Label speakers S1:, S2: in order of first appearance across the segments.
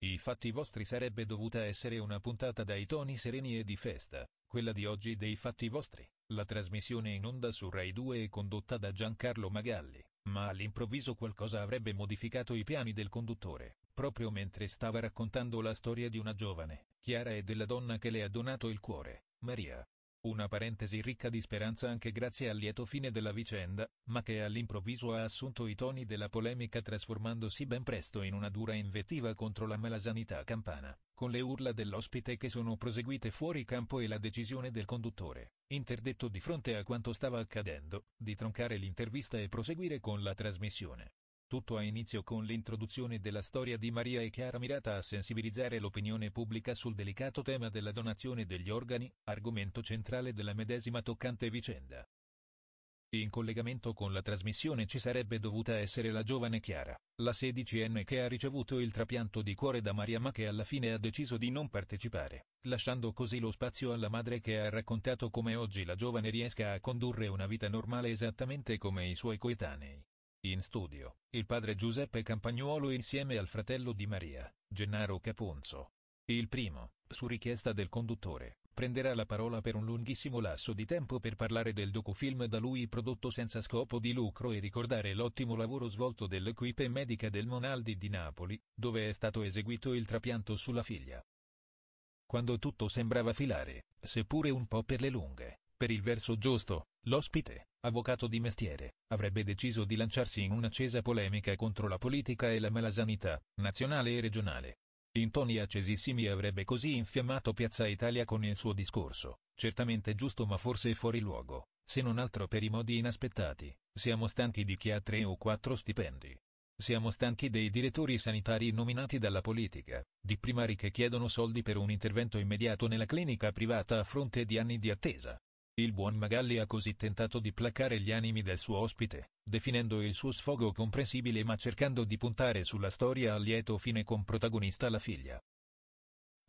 S1: I fatti vostri sarebbe dovuta essere una puntata dai toni sereni e di festa, quella di oggi dei fatti vostri, la trasmissione in onda su Rai 2 è condotta da Giancarlo Magalli, ma all'improvviso qualcosa avrebbe modificato i piani del conduttore, proprio mentre stava raccontando la storia di una giovane, Chiara e della donna che le ha donato il cuore, Maria, una parentesi ricca di speranza anche grazie al lieto fine della vicenda, ma che all'improvviso ha assunto i toni della polemica trasformandosi ben presto in una dura invettiva contro la malasanità campana, con le urla dell'ospite che sono proseguite fuori campo e la decisione del conduttore, interdetto di fronte a quanto stava accadendo, di troncare l'intervista e proseguire con la trasmissione. Tutto ha inizio con l'introduzione della storia di Maria e Chiara mirata a sensibilizzare l'opinione pubblica sul delicato tema della donazione degli organi, argomento centrale della medesima toccante vicenda. In collegamento con la trasmissione ci sarebbe dovuta essere la giovane Chiara, la 16enne che ha ricevuto il trapianto di cuore da Maria ma che alla fine ha deciso di non partecipare, lasciando così lo spazio alla madre che ha raccontato come oggi la giovane riesca a condurre una vita normale esattamente come i suoi coetanei. In studio, il padre Giuseppe Campagnuolo insieme al fratello di Maria, Gennaro Caponzo. Il primo, su richiesta del conduttore, prenderà la parola per un lunghissimo lasso di tempo per parlare del docufilm da lui prodotto senza scopo di lucro e ricordare l'ottimo lavoro svolto dell'equipe medica del Monaldi di Napoli, dove è stato eseguito il trapianto sulla figlia. Quando tutto sembrava filare, seppure un po' per le lunghe, per il verso giusto, l'ospite, avvocato di mestiere, avrebbe deciso di lanciarsi in un'accesa polemica contro la politica e la malasanità, nazionale e regionale. In toni accesissimi avrebbe così infiammato Piazza Italia con il suo discorso, certamente giusto ma forse fuori luogo, se non altro per i modi inaspettati, siamo stanchi di chi ha tre o quattro stipendi. Siamo stanchi dei direttori sanitari nominati dalla politica, di primari che chiedono soldi per un intervento immediato nella clinica privata a fronte di anni di attesa. Il buon Magalli ha così tentato di placare gli animi del suo ospite, definendo il suo sfogo comprensibile ma cercando di puntare sulla storia a lieto fine con protagonista la figlia.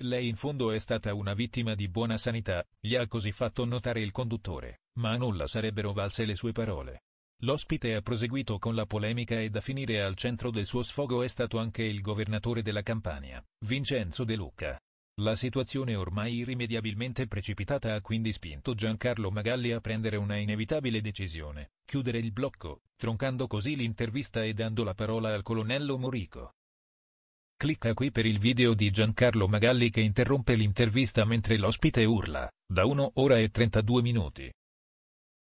S1: Lei in fondo è stata una vittima di buona sanità, gli ha così fatto notare il conduttore, ma a nulla sarebbero valse le sue parole. L'ospite ha proseguito con la polemica e da finire al centro del suo sfogo è stato anche il governatore della Campania, Vincenzo De Lucca. La situazione ormai irrimediabilmente precipitata ha quindi spinto Giancarlo Magalli a prendere una inevitabile decisione, chiudere il blocco, troncando così l'intervista e dando la parola al colonnello Morico. Clicca qui per il video di Giancarlo Magalli che interrompe l'intervista mentre l'ospite urla, da 1 ora e 32 minuti.